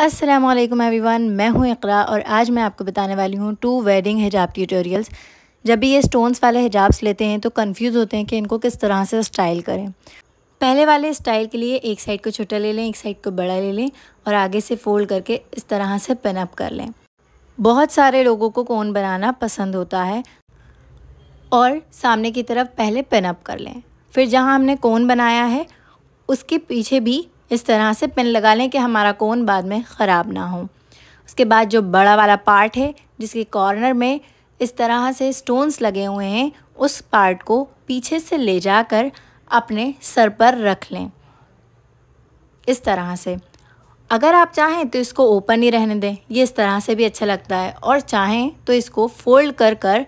अस्सलाम वालेकुम एवरीवन मैं हूँ इकरा और आज मैं आपको बताने वाली हूँ टू वेडिंग हिजाब ट्यूटोरियल्स जब भी ये स्टोन्स वाले हिजाब्स लेते हैं तो कंफ्यूज होते हैं कि इनको किस तरह से स्टाइल करें पहले वाले स्टाइल के लिए एक साइड को छोटा ले लें एक साइड को बड़ा ले लें और आगे से फोल्ड करके इस तरह से पिनअप कर लें बहुत सारे लोगों को कोन बनाना पसंद होता है और सामने की तरफ पहले पिनअप कर लें फिर जहाँ हमने कोन बनाया है उसके पीछे भी इस तरह से पिन लगा लें कि हमारा कोन बाद में ख़राब ना हो उसके बाद जो बड़ा वाला पार्ट है जिसके कॉर्नर में इस तरह से स्टोन्स लगे हुए हैं उस पार्ट को पीछे से ले जाकर अपने सर पर रख लें इस तरह से अगर आप चाहें तो इसको ओपन ही रहने दें ये इस तरह से भी अच्छा लगता है और चाहें तो इसको फोल्ड कर कर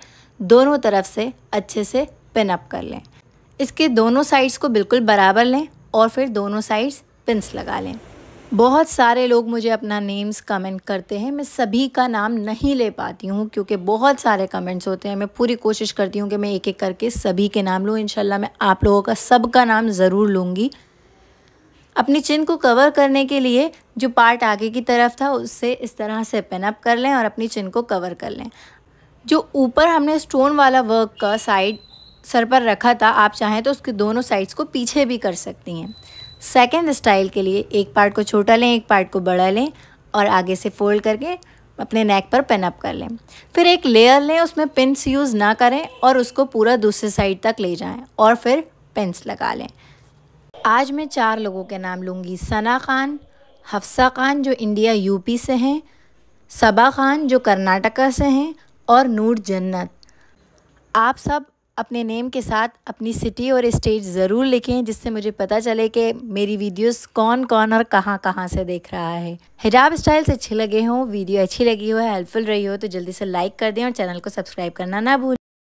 दोनों तरफ से अच्छे से पिनअप कर लें इसके दोनों साइड्स को बिल्कुल बराबर लें और फिर दोनों साइड्स पिंस लगा लें बहुत सारे लोग मुझे अपना नेम्स कमेंट करते हैं मैं सभी का नाम नहीं ले पाती हूँ क्योंकि बहुत सारे कमेंट्स होते हैं मैं पूरी कोशिश करती हूँ कि मैं एक एक करके सभी के नाम लूँ इनशाला मैं आप लोगों का सबका नाम ज़रूर लूँगी अपनी चिन को कवर करने के लिए जो पार्ट आगे की तरफ था उससे इस तरह से अप कर लें और अपनी चिन को कवर कर लें जो ऊपर हमने स्टोन वाला वर्क का साइड सर पर रखा था आप चाहें तो उसके दोनों साइड्स को पीछे भी कर सकती हैं सेकेंड स्टाइल के लिए एक पार्ट को छोटा लें एक पार्ट को बड़ा लें और आगे से फोल्ड करके अपने नेक पर पिन अप कर लें फिर एक लेयर लें उसमें पिंस यूज़ ना करें और उसको पूरा दूसरे साइड तक ले जाएं और फिर पिंस लगा लें आज मैं चार लोगों के नाम लूँगी सना खान हफ्सा खान जो इंडिया यूपी से हैं सबा खान जो कर्नाटका से हैं और नूर जन्नत आप सब अपने नेम के साथ अपनी सिटी और स्टेट ज़रूर लिखें जिससे मुझे पता चले कि मेरी वीडियोस कौन कौन और कहाँ कहां से देख रहा है हिजाब स्टाइल से अच्छे लगे हों वीडियो अच्छी लगी हो हेल्पफुल रही हो तो जल्दी से लाइक कर दें और चैनल को सब्सक्राइब करना ना भूलें